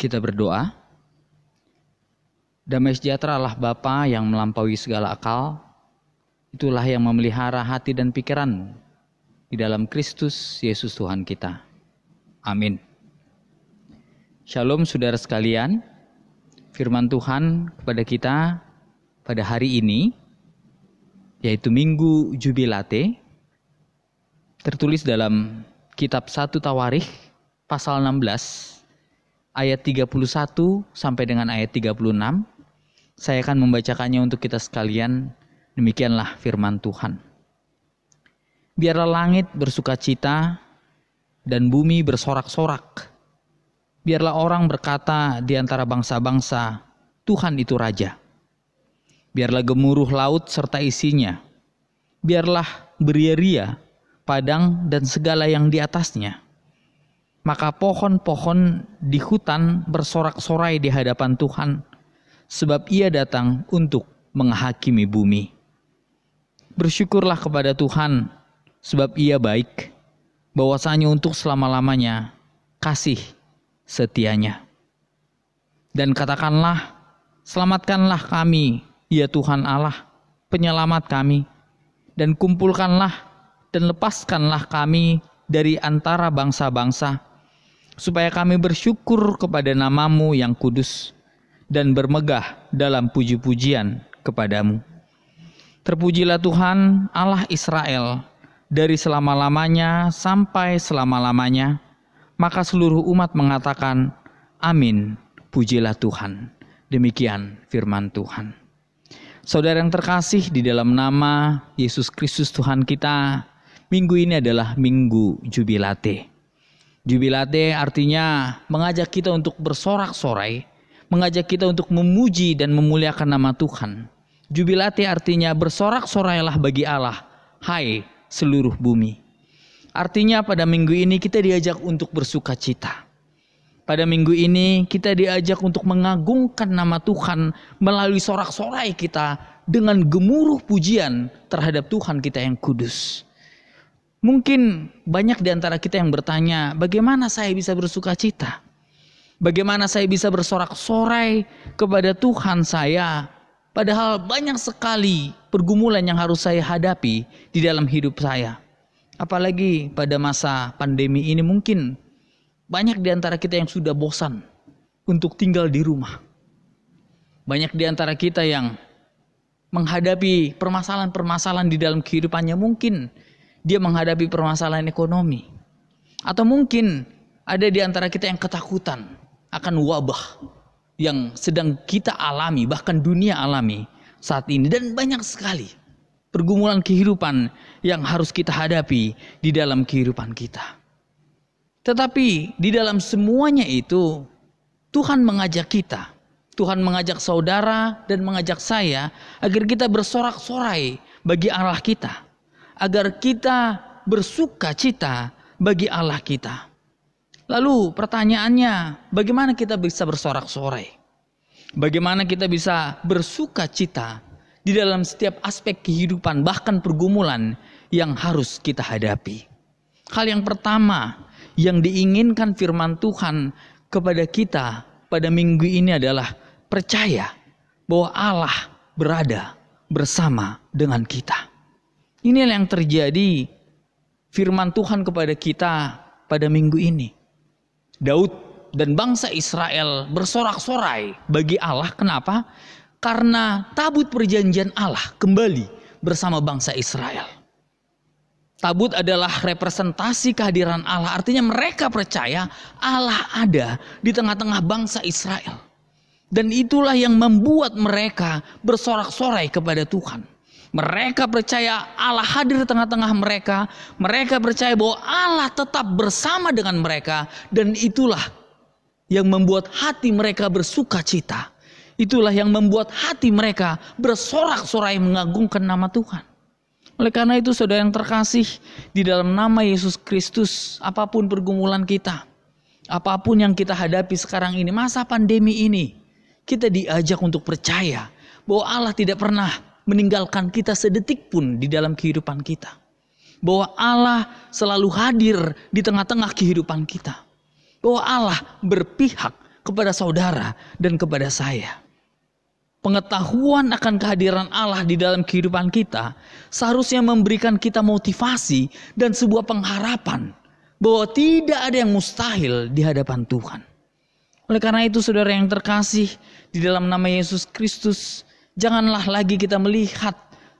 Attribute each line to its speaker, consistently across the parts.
Speaker 1: Kita berdoa. Damai sejahtera Allah Bapa yang melampaui segala akal, itulah yang memelihara hati dan pikiran di dalam Kristus Yesus Tuhan kita. Amin. Shalom saudara sekalian. Firman Tuhan kepada kita pada hari ini yaitu Minggu Jubilate tertulis dalam kitab 1 Tawarikh pasal 16 ayat 31 sampai dengan ayat 36. Saya akan membacakannya untuk kita sekalian. Demikianlah firman Tuhan. Biarlah langit bersuka cita dan bumi bersorak-sorak. Biarlah orang berkata di antara bangsa-bangsa, Tuhan itu Raja. Biarlah gemuruh laut serta isinya. Biarlah beria-ria, padang dan segala yang di atasnya maka pohon-pohon di hutan bersorak-sorai di hadapan Tuhan, sebab Ia datang untuk menghakimi bumi. Bersyukurlah kepada Tuhan, sebab Ia baik, bahwasanya untuk selama-lamanya kasih setianya. Dan katakanlah, selamatkanlah kami, ya Tuhan Allah, penyelamat kami, dan kumpulkanlah dan lepaskanlah kami dari antara bangsa-bangsa supaya kami bersyukur kepada namamu yang kudus dan bermegah dalam puji-pujian kepadamu. Terpujilah Tuhan Allah Israel dari selama-lamanya sampai selama-lamanya. Maka seluruh umat mengatakan, Amin, pujilah Tuhan. Demikian firman Tuhan. Saudara yang terkasih di dalam nama Yesus Kristus Tuhan kita, minggu ini adalah minggu Jubilate Jubilate artinya mengajak kita untuk bersorak-sorai, mengajak kita untuk memuji dan memuliakan nama Tuhan. Jubilate artinya bersorak-sorailah bagi Allah, hai seluruh bumi. Artinya pada minggu ini kita diajak untuk bersuka cita. Pada minggu ini kita diajak untuk mengagungkan nama Tuhan melalui sorak-sorai kita dengan gemuruh pujian terhadap Tuhan kita yang kudus. Mungkin banyak di antara kita yang bertanya, bagaimana saya bisa bersuka cita? Bagaimana saya bisa bersorak-sorai kepada Tuhan saya? Padahal banyak sekali pergumulan yang harus saya hadapi di dalam hidup saya. Apalagi pada masa pandemi ini mungkin banyak di antara kita yang sudah bosan untuk tinggal di rumah. Banyak di antara kita yang menghadapi permasalahan-permasalahan di dalam kehidupannya mungkin dia menghadapi permasalahan ekonomi. Atau mungkin ada di antara kita yang ketakutan akan wabah yang sedang kita alami, bahkan dunia alami saat ini. Dan banyak sekali pergumulan kehidupan yang harus kita hadapi di dalam kehidupan kita. Tetapi di dalam semuanya itu, Tuhan mengajak kita, Tuhan mengajak saudara dan mengajak saya agar kita bersorak-sorai bagi Allah kita agar kita bersuka cita bagi Allah kita. Lalu pertanyaannya, bagaimana kita bisa bersorak-sorai? Bagaimana kita bisa bersuka cita di dalam setiap aspek kehidupan, bahkan pergumulan yang harus kita hadapi? Hal yang pertama yang diinginkan firman Tuhan kepada kita pada minggu ini adalah percaya bahwa Allah berada bersama dengan kita. Inilah yang terjadi firman Tuhan kepada kita pada minggu ini. Daud dan bangsa Israel bersorak-sorai bagi Allah. Kenapa? Karena tabut perjanjian Allah kembali bersama bangsa Israel. Tabut adalah representasi kehadiran Allah. Artinya mereka percaya Allah ada di tengah-tengah bangsa Israel. Dan itulah yang membuat mereka bersorak-sorai kepada Tuhan. Mereka percaya Allah hadir di tengah-tengah mereka. Mereka percaya bahwa Allah tetap bersama dengan mereka. Dan itulah yang membuat hati mereka bersuka cita. Itulah yang membuat hati mereka bersorak-sorai mengagungkan nama Tuhan. Oleh karena itu saudara yang terkasih di dalam nama Yesus Kristus apapun pergumulan kita. Apapun yang kita hadapi sekarang ini masa pandemi ini. Kita diajak untuk percaya bahwa Allah tidak pernah meninggalkan kita sedetik pun di dalam kehidupan kita. Bahwa Allah selalu hadir di tengah-tengah kehidupan kita. Bahwa Allah berpihak kepada saudara dan kepada saya. Pengetahuan akan kehadiran Allah di dalam kehidupan kita seharusnya memberikan kita motivasi dan sebuah pengharapan bahwa tidak ada yang mustahil di hadapan Tuhan. Oleh karena itu, saudara yang terkasih, di dalam nama Yesus Kristus, janganlah lagi kita melihat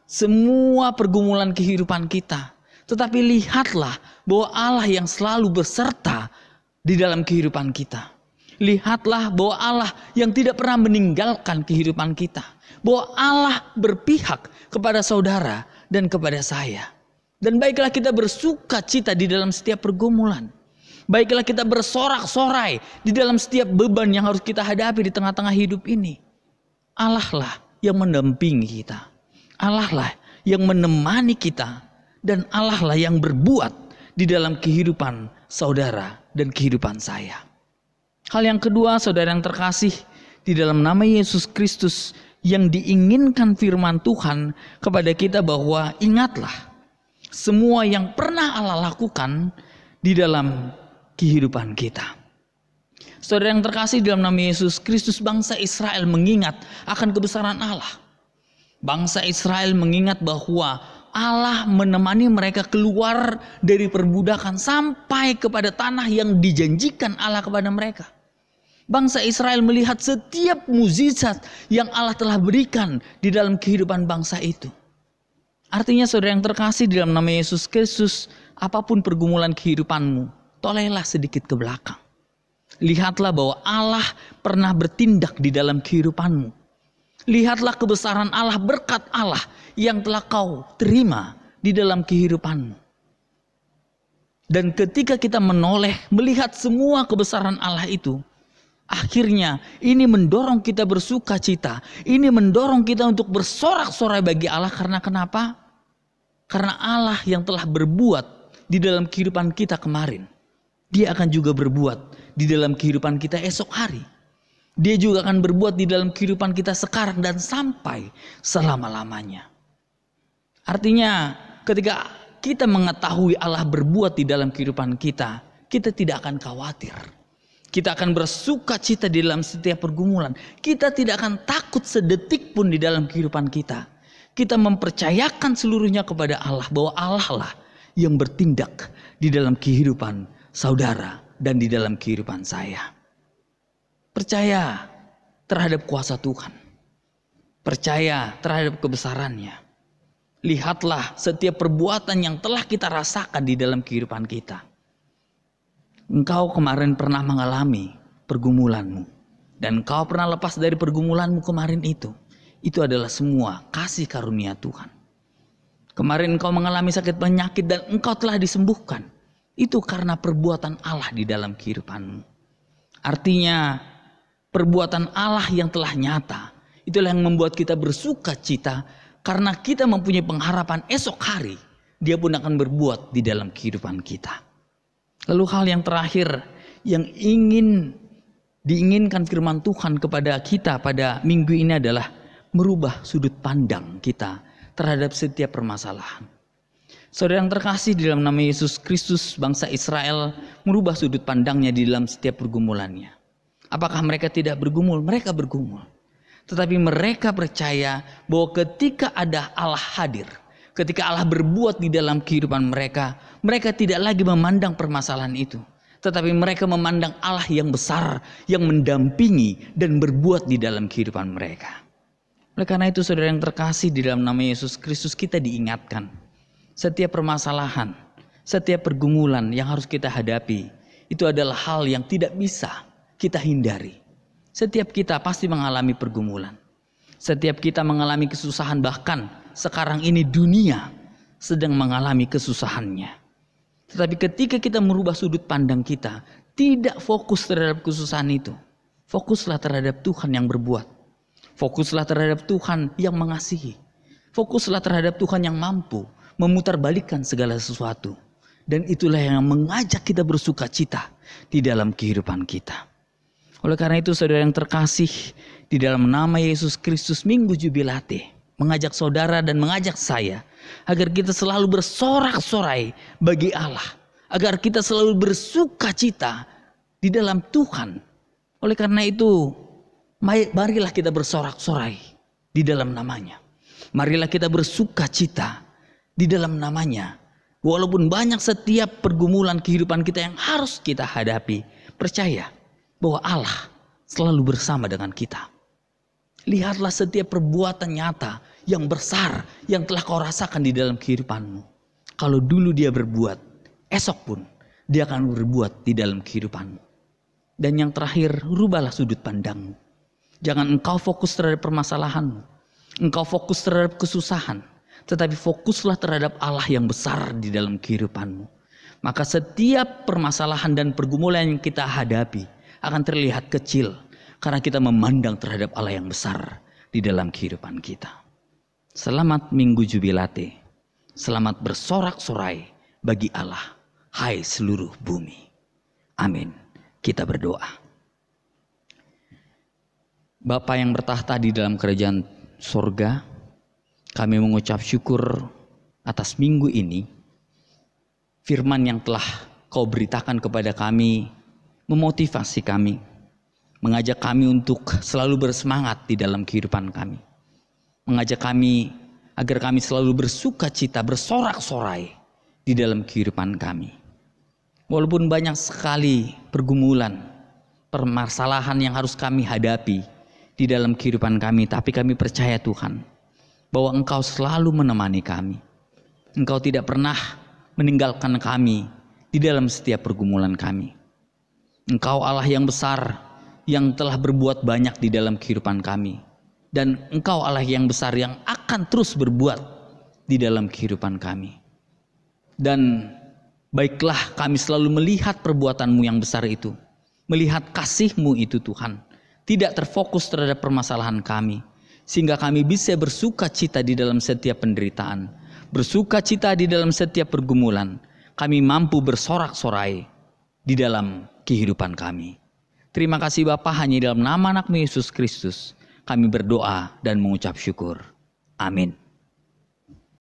Speaker 1: semua pergumulan kehidupan kita, tetapi lihatlah bahwa Allah yang selalu berserta di dalam kehidupan kita. Lihatlah bahwa Allah yang tidak pernah meninggalkan kehidupan kita, bahwa Allah berpihak kepada saudara dan kepada saya. Dan baiklah kita bersuka cita di dalam setiap pergumulan. Baiklah kita bersorak-sorai di dalam setiap beban yang harus kita hadapi di tengah-tengah hidup ini. Allah lah yang mendampingi kita. Allah lah yang menemani kita dan Allah lah yang berbuat di dalam kehidupan saudara dan kehidupan saya. Hal yang kedua, saudara yang terkasih, di dalam nama Yesus Kristus yang diinginkan firman Tuhan kepada kita bahwa ingatlah semua yang pernah Allah lakukan di dalam kehidupan kita. Saudara yang terkasih dalam nama Yesus Kristus, bangsa Israel mengingat akan kebesaran Allah. Bangsa Israel mengingat bahwa Allah menemani mereka keluar dari perbudakan sampai kepada tanah yang dijanjikan Allah kepada mereka. Bangsa Israel melihat setiap mukjizat yang Allah telah berikan di dalam kehidupan bangsa itu. Artinya saudara yang terkasih dalam nama Yesus Kristus, apapun pergumulan kehidupanmu, tolehlah sedikit ke belakang Lihatlah bahwa Allah pernah bertindak di dalam kehidupanmu. Lihatlah kebesaran Allah, berkat Allah yang telah kau terima di dalam kehidupanmu. Dan ketika kita menoleh melihat semua kebesaran Allah itu, akhirnya ini mendorong kita bersuka cita. Ini mendorong kita untuk bersorak-sorai bagi Allah karena kenapa? Karena Allah yang telah berbuat di dalam kehidupan kita kemarin. Dia akan juga berbuat di dalam kehidupan kita esok hari. Dia juga akan berbuat di dalam kehidupan kita sekarang dan sampai selama-lamanya. Artinya, ketika kita mengetahui Allah berbuat di dalam kehidupan kita, kita tidak akan khawatir. Kita akan bersuka cita di dalam setiap pergumulan. Kita tidak akan takut sedetik pun di dalam kehidupan kita. Kita mempercayakan seluruhnya kepada Allah bahwa Allah lah yang bertindak di dalam kehidupan saudara dan di dalam kehidupan saya. Percaya terhadap kuasa Tuhan. Percaya terhadap kebesarannya. Lihatlah setiap perbuatan yang telah kita rasakan di dalam kehidupan kita. Engkau kemarin pernah mengalami pergumulanmu. Dan engkau pernah lepas dari pergumulanmu kemarin itu. Itu adalah semua kasih karunia Tuhan. Kemarin engkau mengalami sakit penyakit dan engkau telah disembuhkan itu karena perbuatan Allah di dalam kehidupanmu. Artinya, perbuatan Allah yang telah nyata itulah yang membuat kita bersuka cita karena kita mempunyai pengharapan esok hari dia pun akan berbuat di dalam kehidupan kita. Lalu hal yang terakhir yang ingin diinginkan firman Tuhan kepada kita pada minggu ini adalah merubah sudut pandang kita terhadap setiap permasalahan. Saudara yang terkasih di dalam nama Yesus Kristus, bangsa Israel merubah sudut pandangnya di dalam setiap pergumulannya. Apakah mereka tidak bergumul? Mereka bergumul. Tetapi mereka percaya bahwa ketika ada Allah hadir, ketika Allah berbuat di dalam kehidupan mereka, mereka tidak lagi memandang permasalahan itu. Tetapi mereka memandang Allah yang besar, yang mendampingi dan berbuat di dalam kehidupan mereka. Oleh karena itu saudara yang terkasih di dalam nama Yesus Kristus kita diingatkan setiap permasalahan, setiap pergumulan yang harus kita hadapi, itu adalah hal yang tidak bisa kita hindari. Setiap kita pasti mengalami pergumulan. Setiap kita mengalami kesusahan bahkan sekarang ini dunia sedang mengalami kesusahannya. Tetapi ketika kita merubah sudut pandang kita, tidak fokus terhadap kesusahan itu. Fokuslah terhadap Tuhan yang berbuat. Fokuslah terhadap Tuhan yang mengasihi. Fokuslah terhadap Tuhan yang mampu memutarbalikkan segala sesuatu. Dan itulah yang mengajak kita bersuka cita di dalam kehidupan kita. Oleh karena itu saudara yang terkasih di dalam nama Yesus Kristus Minggu Jubilate mengajak saudara dan mengajak saya agar kita selalu bersorak-sorai bagi Allah. Agar kita selalu bersuka cita di dalam Tuhan. Oleh karena itu marilah kita bersorak-sorai di dalam namanya. Marilah kita bersuka cita di dalam namanya. Walaupun banyak setiap pergumulan kehidupan kita yang harus kita hadapi, percaya bahwa Allah selalu bersama dengan kita. Lihatlah setiap perbuatan nyata yang besar yang telah kau rasakan di dalam kehidupanmu. Kalau dulu dia berbuat, esok pun dia akan berbuat di dalam kehidupanmu. Dan yang terakhir, rubahlah sudut pandangmu. Jangan engkau fokus terhadap permasalahanmu. Engkau fokus terhadap kesusahan. Tetapi fokuslah terhadap Allah yang besar di dalam kehidupanmu. Maka setiap permasalahan dan pergumulan yang kita hadapi akan terlihat kecil karena kita memandang terhadap Allah yang besar di dalam kehidupan kita. Selamat Minggu Jubilate. Selamat bersorak-sorai bagi Allah. Hai seluruh bumi. Amin. Kita berdoa. Bapa yang bertahta di dalam kerajaan surga. Kami mengucap syukur atas minggu ini. Firman yang telah kau beritakan kepada kami memotivasi kami. Mengajak kami untuk selalu bersemangat di dalam kehidupan kami. Mengajak kami agar kami selalu bersuka cita, bersorak-sorai di dalam kehidupan kami. Walaupun banyak sekali pergumulan, permasalahan yang harus kami hadapi di dalam kehidupan kami, tapi kami percaya Tuhan, bahwa Engkau selalu menemani kami. Engkau tidak pernah meninggalkan kami di dalam setiap pergumulan kami. Engkau Allah yang besar yang telah berbuat banyak di dalam kehidupan kami dan Engkau Allah yang besar yang akan terus berbuat di dalam kehidupan kami. Dan baiklah kami selalu melihat perbuatanmu yang besar itu, melihat kasihmu itu Tuhan, tidak terfokus terhadap permasalahan kami, sehingga kami bisa bersuka cita di dalam setiap penderitaan, bersuka cita di dalam setiap pergumulan. Kami mampu bersorak-sorai di dalam kehidupan kami. Terima kasih Bapa hanya dalam nama anakmu Yesus Kristus. Kami berdoa dan mengucap syukur. Amin.